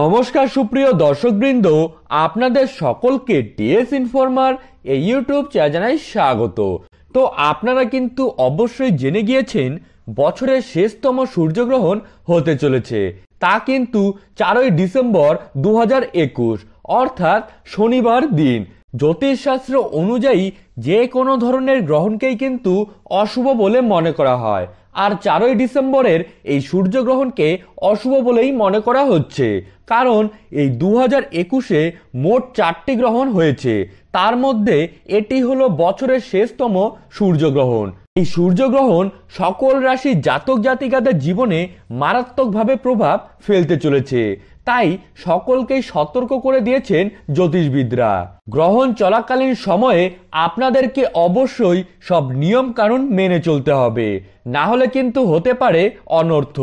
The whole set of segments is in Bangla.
নমস্কার সুপ্রিয় দর্শকবৃন্দ আপনাদের সকলকে ডিএস ইনফর্মার এই ইউটিউব চ্যানেলে স্বাগত তো আপনারা কিন্তু অবশ্যই জেনে গিয়েছেন বছরের শেষতম সূর্যগ্রহণ হতে চলেছে তা কিন্তু চারই ডিসেম্বর দু অর্থাৎ শনিবার দিন জ্যোতিষশাস্ত্র অনুযায়ী যে কোনো ধরনের গ্রহণকেই কিন্তু অশুভ বলে মনে করা হয় আর চারই ডিসেম্বরের এই সূর্যগ্রহণকে অশুভ বলেই মনে করা হচ্ছে কারণ এই দু হাজার একুশে মোট চারটি গ্রহণ হয়েছে তার মধ্যে এটি হলো বছরের শেষতম সূর্যগ্রহণ এই সূর্যগ্রহণ সকল রাশির জাতক জাতিকাদের জীবনে মারাত্মকভাবে প্রভাব ফেলতে চলেছে তাই সকলকেই সতর্ক করে দিয়েছেন জ্যোতিষবিদরা গ্রহণ চলাকালীন সময়ে আপনাদেরকে অবশ্যই সব নিয়মকানুন মেনে চলতে হবে না হলে কিন্তু হতে পারে অনর্থ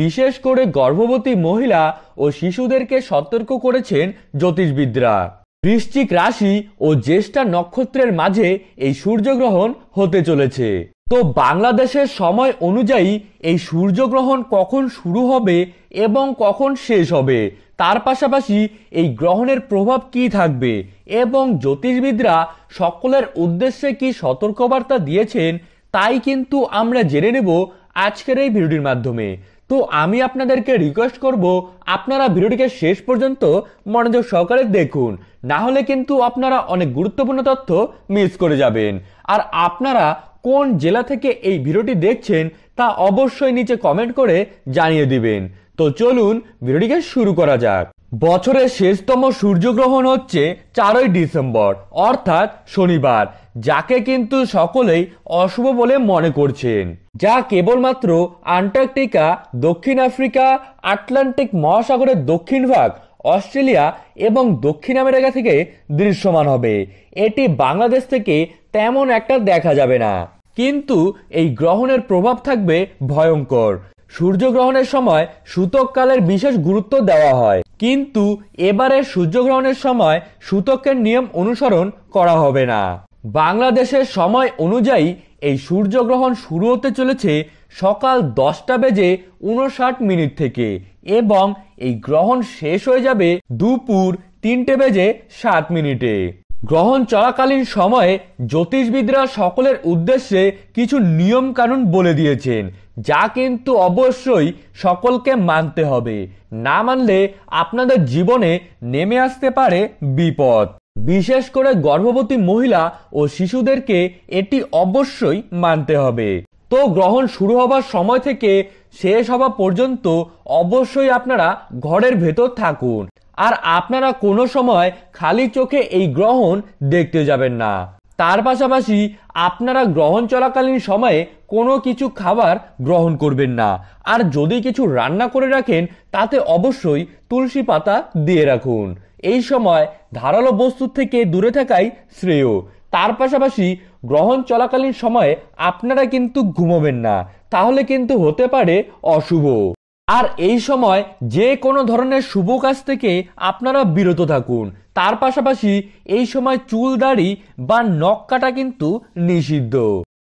বিশেষ করে গর্ভবতী মহিলা ও শিশুদেরকে সতর্ক করেছেন জ্যোতিষবিদরা বৃশ্চিক রাশি ও জ্যেষ্ঠা নক্ষত্রের মাঝে এই সূর্যগ্রহণ হতে চলেছে তো বাংলাদেশের সময় অনুযায়ী এই সূর্যগ্রহণ কখন শুরু হবে এবং কখন শেষ হবে তার পাশাপাশি এই গ্রহণের প্রভাব কি থাকবে এবং জ্যোতিষবিদরা সকলের উদ্দেশ্যে কি সতর্কবার্তা দিয়েছেন তাই কিন্তু আমরা জেনে নেব আজকের এই ভিডিওটির মাধ্যমে তো আমি আপনাদেরকে রিকোয়েস্ট করব আপনারা ভিডিওটিকে শেষ পর্যন্ত মনোযোগ সহকারে দেখুন না হলে কিন্তু আপনারা অনেক গুরুত্বপূর্ণ তথ্য মিস করে যাবেন আর আপনারা কোন জেলা থেকে এই ভিডিওটি দেখছেন তা অবশ্যই নিচে কমেন্ট করে জানিয়ে দিবেন তো চলুন ভিডিওটিকে শুরু করা যাক বছরের শেষতম সূর্যগ্রহণ হচ্ছে চারই ডিসেম্বর অর্থাৎ শনিবার যাকে কিন্তু সকলেই অশুভ বলে মনে করছেন যা কেবলমাত্র আন্টার্কটিকা দক্ষিণ আফ্রিকা আটলান্টিক মহাসাগরের দক্ষিণ ভাগ অস্ট্রেলিয়া এবং দক্ষিণ আমেরিকা থেকে দৃশ্যমান হবে এটি বাংলাদেশ থেকে তেমন একটা দেখা যাবে না কিন্তু এই গ্রহণের প্রভাব থাকবে ভয়ঙ্কর সূর্যগ্রহণের সময় সূতককালের বিশেষ গুরুত্ব দেওয়া হয় কিন্তু এবারে সূর্যগ্রহণের সময় সূতকের নিয়ম অনুসরণ করা হবে না বাংলাদেশের সময় অনুযায়ী এই সূর্যগ্রহণ শুরু হতে চলেছে সকাল দশটা বেজে উনষাট মিনিট থেকে এবং এই গ্রহণ শেষ হয়ে যাবে দুপুর তিনটে বেজে সাত মিনিটে গ্রহণ চলাকালীন সময়ে জ্যোতিষবিদরা সকলের উদ্দেশ্যে কিছু নিয়মকানুন বলে দিয়েছেন যা কিন্তু অবশ্যই সকলকে মানতে হবে না মানলে আপনাদের জীবনে নেমে আসতে পারে বিপদ বিশেষ করে গর্ভবতী মহিলা ও শিশুদেরকে এটি অবশ্যই মানতে হবে তো গ্রহণ শুরু হবার সময় থেকে শেষ হওয়া পর্যন্ত অবশ্যই আপনারা ঘরের ভেতর থাকুন আর আপনারা কোনো সময় খালি চোখে এই গ্রহণ দেখতে যাবেন না তার পাশাপাশি আপনারা গ্রহণ চলাকালীন সময়ে কোনো কিছু খাবার গ্রহণ করবেন না আর যদি কিছু রান্না করে রাখেন তাতে অবশ্যই তুলসী পাতা দিয়ে রাখুন এই সময় ধারালো বস্তুর থেকে দূরে থাকাই শ্রেয় তার পাশাপাশি গ্রহণ চলাকালীন সময়ে আপনারা কিন্তু ঘুমোবেন না তাহলে কিন্তু হতে পারে অশুভ আর এই সময় যে কোনো ধরনের শুভ কাজ থেকে আপনারা বিরত থাকুন তার পাশাপাশি এই সময় চুল দাড়ি বা নখ কাটা কিন্তু নিষিদ্ধ